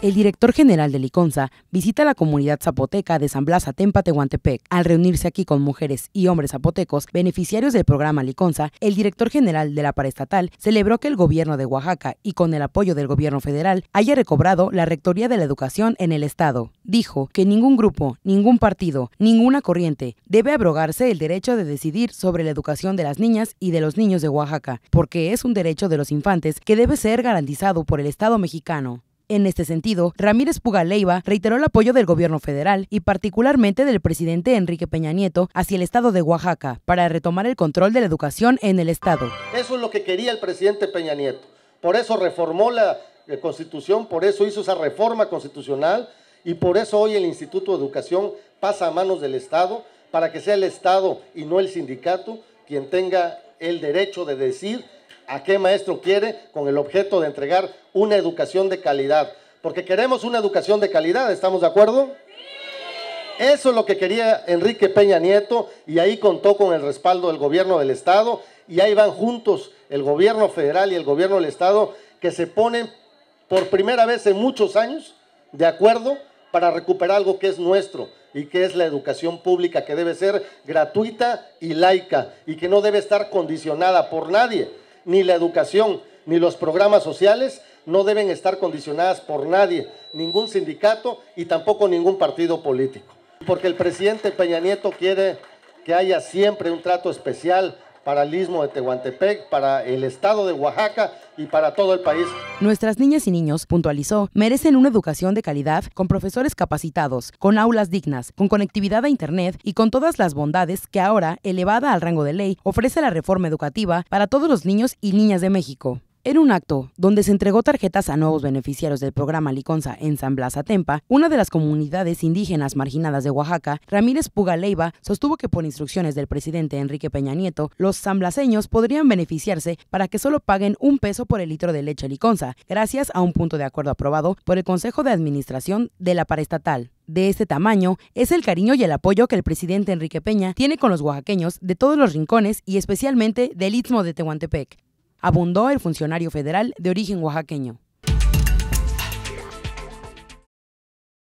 El director general de Liconza visita la comunidad zapoteca de San Blas Tempatehuantepec. Al reunirse aquí con mujeres y hombres zapotecos, beneficiarios del programa Liconza, el director general de la paraestatal celebró que el gobierno de Oaxaca y con el apoyo del gobierno federal haya recobrado la rectoría de la educación en el estado. Dijo que ningún grupo, ningún partido, ninguna corriente debe abrogarse el derecho de decidir sobre la educación de las niñas y de los niños de Oaxaca, porque es un derecho de los infantes que debe ser garantizado por el Estado mexicano. En este sentido, Ramírez Pugaleiva reiteró el apoyo del gobierno federal y particularmente del presidente Enrique Peña Nieto hacia el estado de Oaxaca para retomar el control de la educación en el estado. Eso es lo que quería el presidente Peña Nieto. Por eso reformó la eh, constitución, por eso hizo esa reforma constitucional y por eso hoy el Instituto de Educación pasa a manos del Estado para que sea el Estado y no el sindicato quien tenga el derecho de decir a qué maestro quiere con el objeto de entregar una educación de calidad. Porque queremos una educación de calidad, ¿estamos de acuerdo? Eso es lo que quería Enrique Peña Nieto y ahí contó con el respaldo del gobierno del Estado y ahí van juntos el gobierno federal y el gobierno del Estado que se ponen por primera vez en muchos años de acuerdo para recuperar algo que es nuestro y que es la educación pública que debe ser gratuita y laica y que no debe estar condicionada por nadie ni la educación, ni los programas sociales no deben estar condicionadas por nadie, ningún sindicato y tampoco ningún partido político. Porque el presidente Peña Nieto quiere que haya siempre un trato especial para el istmo de Tehuantepec, para el estado de Oaxaca y para todo el país. Nuestras niñas y niños, puntualizó, merecen una educación de calidad con profesores capacitados, con aulas dignas, con conectividad a Internet y con todas las bondades que ahora, elevada al rango de ley, ofrece la reforma educativa para todos los niños y niñas de México. En un acto donde se entregó tarjetas a nuevos beneficiarios del programa Liconza en San Blas Atempa, una de las comunidades indígenas marginadas de Oaxaca, Ramírez Pugaleiva sostuvo que por instrucciones del presidente Enrique Peña Nieto, los sanblaseños podrían beneficiarse para que solo paguen un peso por el litro de leche Liconza, gracias a un punto de acuerdo aprobado por el Consejo de Administración de la Paraestatal de este tamaño es el cariño y el apoyo que el presidente Enrique Peña tiene con los oaxaqueños de todos los rincones y especialmente del Istmo de Tehuantepec abundó el funcionario federal de origen oaxaqueño.